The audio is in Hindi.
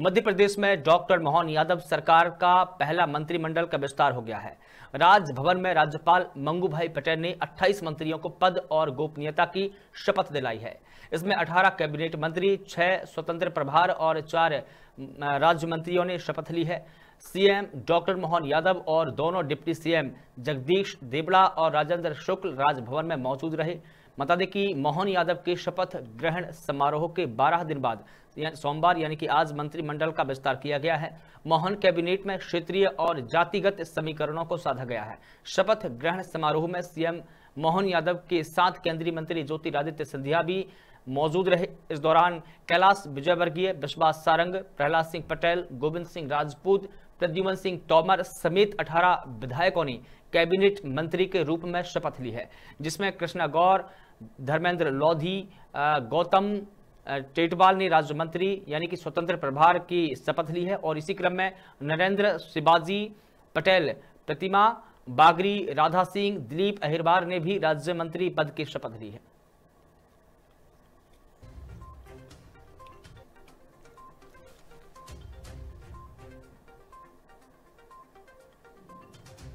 मध्य प्रदेश में डॉक्टर मोहन यादव सरकार का पहला मंत्रिमंडल का विस्तार हो गया है राजभवन में राज्यपाल मंगू भाई पटेल ने 28 मंत्रियों को पद और गोपनीयता की शपथ दिलाई है इसमें 18 कैबिनेट मंत्री 6 स्वतंत्र प्रभार और 4 राज्य मंत्रियों ने शपथ ली है सीएम डॉक्टर मोहन यादव और दोनों डिप्टी सीएम जगदीश देबड़ा और राजेंद्र शुक्ल राजभवन में मौजूद रहे बता दें कि मोहन यादव के शपथ ग्रहण समारोह के 12 दिन बाद या, सोमवार यानी कि आज मंत्रिमंडल का विस्तार किया गया है मोहन कैबिनेट में क्षेत्रीय और जातिगत समीकरणों को साधा गया है शपथ ग्रहण समारोह में सीएम मोहन यादव के साथ केंद्रीय मंत्री ज्योतिरादित्य सिंधिया भी मौजूद रहे इस दौरान कैलाश विजयवर्गीय विश्वास सारंग प्रहलाद सिंह पटेल गोविंद सिंह राजपूत प्रद्युमन सिंह तोमर समेत 18 विधायकों ने कैबिनेट मंत्री के रूप में शपथ ली है जिसमें कृष्णा गौर धर्मेंद्र लोधी गौतम टेटवाल ने राज्य मंत्री यानी कि स्वतंत्र प्रभार की शपथ ली है और इसी क्रम में नरेंद्र शिवाजी पटेल प्रतिमा बागरी राधा सिंह दिलीप अहिरवार ने भी राज्य मंत्री पद की शपथ ली है